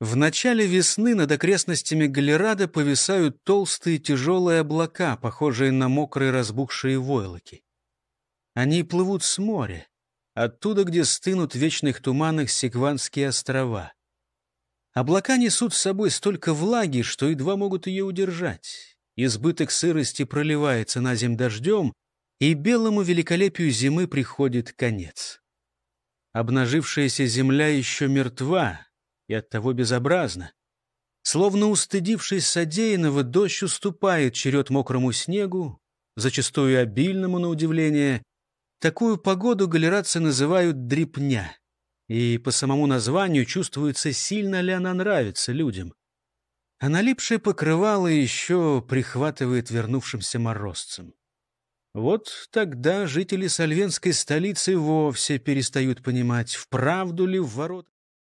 В начале весны над окрестностями Галерада повисают толстые тяжелые облака, похожие на мокрые разбухшие войлоки. Они плывут с моря, оттуда, где стынут в вечных туманах Секванские острова. Облака несут с собой столько влаги, что едва могут ее удержать. Избыток сырости проливается на зем дождем, и белому великолепию зимы приходит конец. Обнажившаяся земля еще мертва, и оттого безобразно. Словно устыдившись содеянного, дождь уступает черед мокрому снегу, зачастую обильному на удивление. Такую погоду галератцы называют «дрипня». И по самому названию чувствуется, сильно ли она нравится людям. А налипшее покрывало еще прихватывает вернувшимся морозцем. Вот тогда жители сальвенской столицы вовсе перестают понимать, вправду ли в ворот.